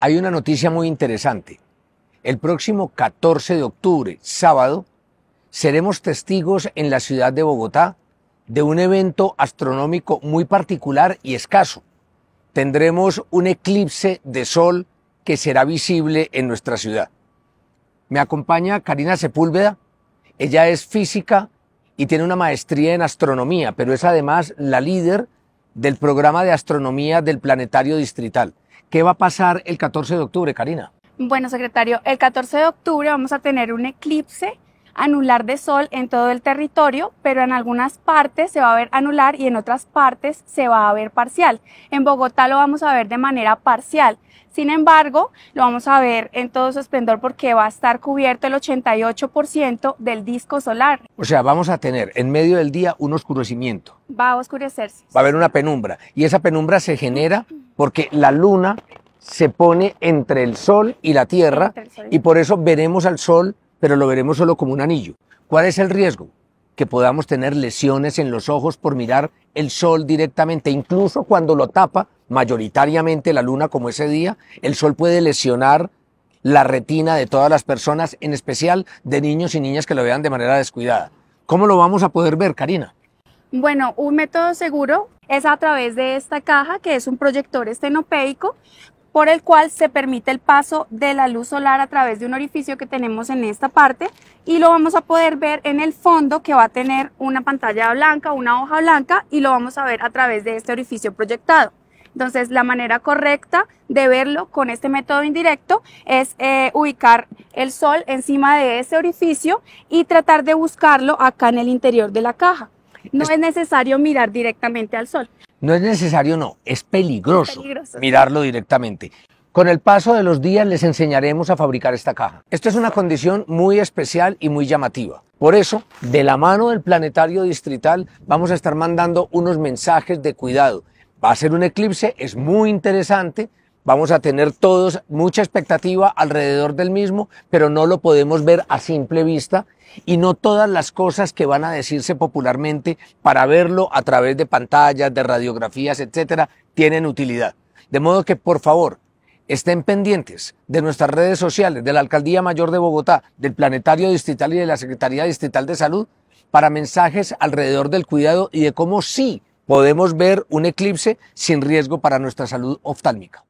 hay una noticia muy interesante. El próximo 14 de octubre, sábado, seremos testigos en la ciudad de Bogotá de un evento astronómico muy particular y escaso. Tendremos un eclipse de sol que será visible en nuestra ciudad. Me acompaña Karina Sepúlveda. Ella es física y tiene una maestría en astronomía, pero es además la líder del programa de astronomía del Planetario Distrital. ¿Qué va a pasar el 14 de octubre, Karina? Bueno, secretario, el 14 de octubre vamos a tener un eclipse anular de sol en todo el territorio, pero en algunas partes se va a ver anular y en otras partes se va a ver parcial. En Bogotá lo vamos a ver de manera parcial. Sin embargo, lo vamos a ver en todo su esplendor porque va a estar cubierto el 88% del disco solar. O sea, vamos a tener en medio del día un oscurecimiento. Va a oscurecerse. Va a haber una penumbra. Y esa penumbra se genera porque la luna se pone entre el sol y la tierra y por eso veremos al sol pero lo veremos solo como un anillo. ¿Cuál es el riesgo? Que podamos tener lesiones en los ojos por mirar el sol directamente, incluso cuando lo tapa mayoritariamente la luna como ese día, el sol puede lesionar la retina de todas las personas, en especial de niños y niñas que lo vean de manera descuidada. ¿Cómo lo vamos a poder ver, Karina? Bueno, un método seguro es a través de esta caja que es un proyector estenopeico por el cual se permite el paso de la luz solar a través de un orificio que tenemos en esta parte y lo vamos a poder ver en el fondo que va a tener una pantalla blanca, una hoja blanca y lo vamos a ver a través de este orificio proyectado. Entonces, la manera correcta de verlo con este método indirecto es eh, ubicar el sol encima de ese orificio y tratar de buscarlo acá en el interior de la caja. No es, necesario mirar directamente al sol. No es necesario, no, es peligroso, mirarlo directamente. Con el paso de los días les enseñaremos a fabricar esta caja. Esto es una condición muy especial y muy llamativa. Por eso, de la mano del planetario distrital vamos a estar mandando unos mensajes de cuidado. Va a ser un eclipse, es muy interesante, Vamos a tener todos mucha expectativa alrededor del mismo, pero no lo podemos ver a simple vista y no todas las cosas que van a decirse popularmente para verlo a través de pantallas, de radiografías, etcétera, tienen utilidad. De modo que, por favor, estén pendientes de nuestras redes sociales, de la Alcaldía Mayor de Bogotá, del Planetario Distrital y de la Secretaría Distrital de Salud para mensajes alrededor del cuidado y de cómo sí podemos ver un eclipse sin riesgo para nuestra salud oftálmica.